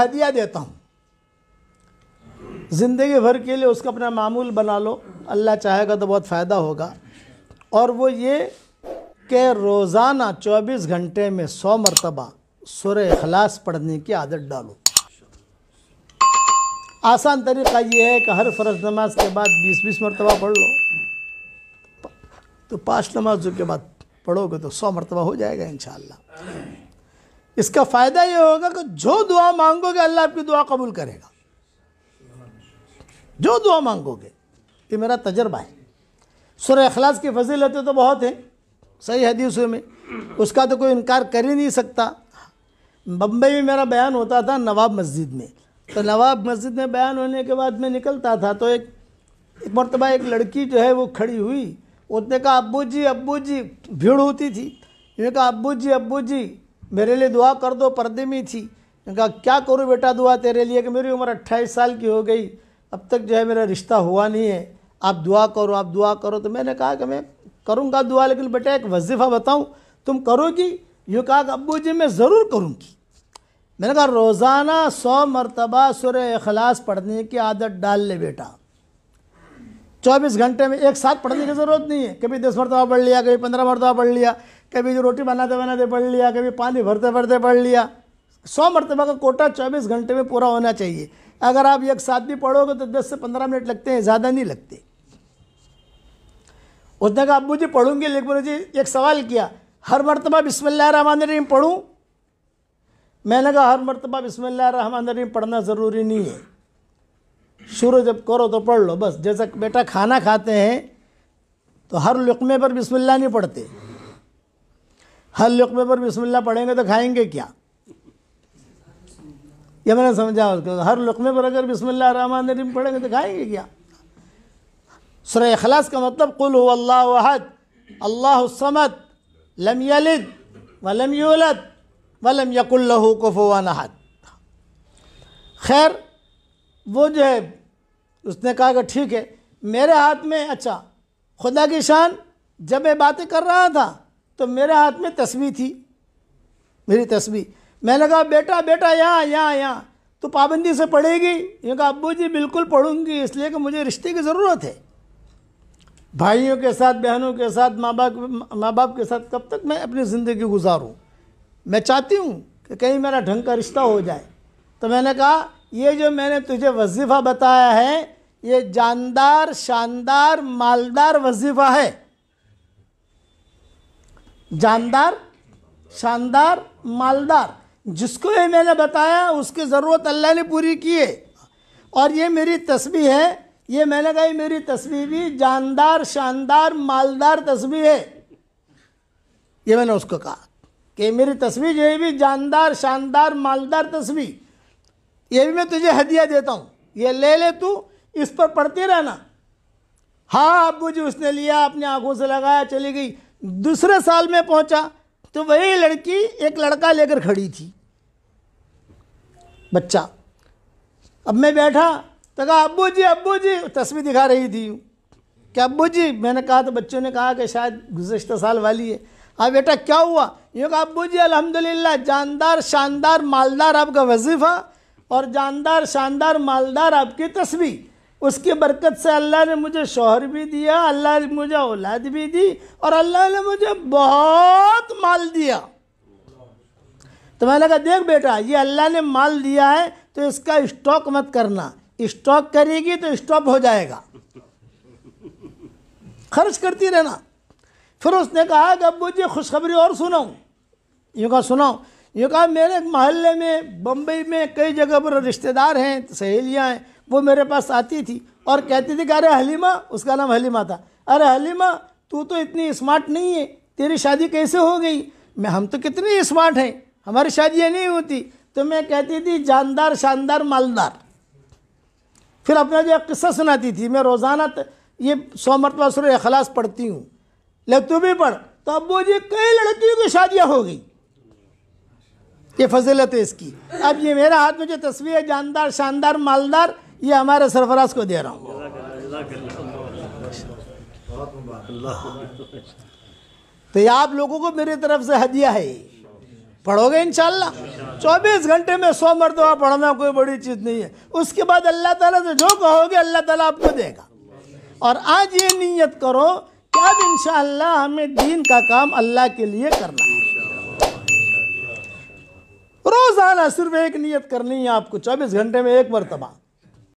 हदिया देता हूँ ज़िंदगी भर के लिए उसका अपना मामूल बना लो अल्लाह चाहेगा तो बहुत फ़ायदा होगा और वो ये कि रोज़ाना 24 घंटे में 100 मरतबा सुर अखलास पढ़ने की आदत डालो आसान तरीका ये है कि हर फ़र्ज नमाज के बाद 20-20 मरतबा पढ़ लो तो पाँच नमाजों के बाद पढ़ोगे तो 100 मरतबा हो जाएगा इन इसका फ़ायदा ये होगा कि जो दुआ मांगोगे अल्लाह आपकी दुआ कबूल करेगा जो दुआ मांगोगे ये मेरा तजर्बा है सुर अखलास की फजीलतें तो बहुत हैं सही हदीसों में उसका तो कोई इनकार कर ही नहीं सकता बम्बई में मेरा बयान होता था नवाब मस्जिद में तो नवाब मस्जिद में बयान होने के बाद मैं निकलता था तो एक एक मरतबा एक लड़की जो है वो खड़ी हुई उसने कहा अबू जी अबू जी भीड़ होती थी उन्होंने कहा अबू जी अबू जी मेरे लिए दुआ कर दो पर्दे में थी कहा क्या करूँ बेटा दुआ तेरे लिए कि मेरी उम्र अट्ठाईस साल की हो गई अब तक जो है मेरा रिश्ता हुआ नहीं है आप दुआ करो आप दुआ करो तो मैंने कहा कि मैं करूँगा दुआ लेकिन बेटा एक वजीफ़ा बताऊँ तुम करोगी यूँ कहा कि अबू जी मैं ज़रूर करूँगी मैंने कहा रोज़ाना सौ मरतबा सुर अखलास पढ़ने की आदत डाल ले बेटा 24 घंटे में एक साथ पढ़ने की ज़रूरत नहीं है कभी दस मरतबा पढ़ लिया कभी पंद्रह मरतबा पढ़ लिया कभी जो रोटी बनाते बनाते पढ़ लिया कभी पानी भरते भरते पढ़ लिया सौ मरतबा का कोटा चौबीस घंटे में पूरा होना चाहिए अगर आप एक साथ भी पढ़ोगे तो दस से पंद्रह मिनट लगते हैं ज़्यादा नहीं लगते उसने कहा अबू जी पढ़ूंगे लेकिन मुझे एक सवाल किया हर मरतबा रहीम पढ़ूँ मैंने कहा हर मरतबा रहीम पढ़ना ज़रूरी नहीं है शुरू जब करो तो पढ़ लो बस जैसा बेटा खाना खाते हैं तो हर लुकमे पर बिस्मिल्लाह नहीं पढ़ते हर लुकमे पर बिस्मिल्लाह पढ़ेंगे तो खाएंगे क्या ये मैंने समझा उसको हर लुकमे पर अगर बिस्मिल्लाह रहमान रहीम पढ़ेंगे तो खाएंगे क्या सुर अखलास का मतलब कुल हो अल्लाह वहद अल्लाह समत लम यलिद वलम यूलद वलम यकुल्लहू कुफुवान अहद खैर वो जो है उसने कहा कि ठीक है मेरे हाथ में अच्छा खुदा की शान जब मैं बातें कर रहा था तो मेरे हाथ में तस्वीर थी मेरी तस्वीर मैंने कहा बेटा बेटा यहाँ यहाँ यहाँ तो पाबंदी से पढ़ेगी ये कहा अबू जी बिल्कुल पढ़ूंगी इसलिए कि मुझे रिश्ते की ज़रूरत है भाइयों के साथ बहनों के साथ माँ बाप माँ बाप के साथ कब तक मैं अपनी ज़िंदगी गुजारूँ मैं चाहती हूँ कि कहीं मेरा ढंग का रिश्ता हो जाए तो मैंने कहा ये जो मैंने तुझे वजीफ़ा बताया है ये जानदार शानदार मालदार वजीफ़ा है जानदार शानदार मालदार जिसको ये मैंने बताया उसकी ज़रूरत अल्लाह ने पूरी की है और ये मेरी तस्वीर है ये मैंने कहा मेरी तस्वीर भी जानदार शानदार मालदार तस्वीर है ये मैंने उसको कहा कि मेरी तस्वीर जो है भी जानदार शानदार मालदार तस्वीर ये भी मैं तुझे हदिया देता हूँ ये ले ले तू इस पर पढ़ते रहना हाँ अबू जी उसने लिया अपनी आंखों से लगाया चली गई दूसरे साल में पहुंचा तो वही लड़की एक लड़का लेकर खड़ी थी बच्चा अब मैं बैठा तो कहा अबू जी अबू जी तस्वीर दिखा रही थी क्या अबू जी मैंने कहा तो बच्चों ने कहा कि शायद गुजशत साल वाली है हाँ बेटा क्या हुआ ये कहा अबू जी अलहमदिल्ला जानदार शानदार मालदार आपका वजीफ़ा और जानदार शानदार मालदार आपकी तस्वीर उसकी बरकत से अल्लाह ने मुझे शोहर भी दिया अल्लाह ने मुझे औलाद भी दी और अल्लाह ने मुझे बहुत माल दिया तो मैंने कहा देख बेटा ये अल्लाह ने माल दिया है तो इसका स्टॉक मत करना स्टॉक करेगी तो स्टॉप हो जाएगा खर्च करती रहना फिर उसने कहा कि अब मुझे खुशखबरी और सुनाऊँ यूँ कहा सुनाऊँ ये कहा मेरे मोहल्ले में बम्बई में कई जगह पर रिश्तेदार हैं सहेलियाँ हैं वो मेरे पास आती थी और कहती थी कि अरे हलीमा उसका नाम हलीमा था अरे हलीमा तू तो इतनी स्मार्ट नहीं है तेरी शादी कैसे हो गई मैं हम तो कितने स्मार्ट हैं हमारी शादियाँ नहीं होती तो मैं कहती थी जानदार शानदार मालदार फिर अपना जो किस्सा सुनाती थी मैं रोज़ाना ये सोमरतवा सुर अखलास पढ़ती हूँ लेकिन तू भी पढ़ तो अब जी कई लड़कियों की शादियाँ हो गई ये फजीलत है इसकी अब ये मेरा हाथ में जो तस्वीर है जानदार शानदार मालदार ये हमारे सरफराज को दे रहा हूँ तो ये आप लोगों को मेरी तरफ से हदिया है पढ़ोगे इन चौबीस घंटे में सौ मरतबा पढ़ना कोई बड़ी चीज़ नहीं है उसके बाद अल्लाह ताला से जो कहोगे अल्लाह ताला आपको देगा और आज ये नीयत करो कि अब इन हमें दीन का काम अल्लाह के लिए करना है रोज़ाना सिर्फ एक नियत करनी है आपको चौबीस घंटे में एक मरतबा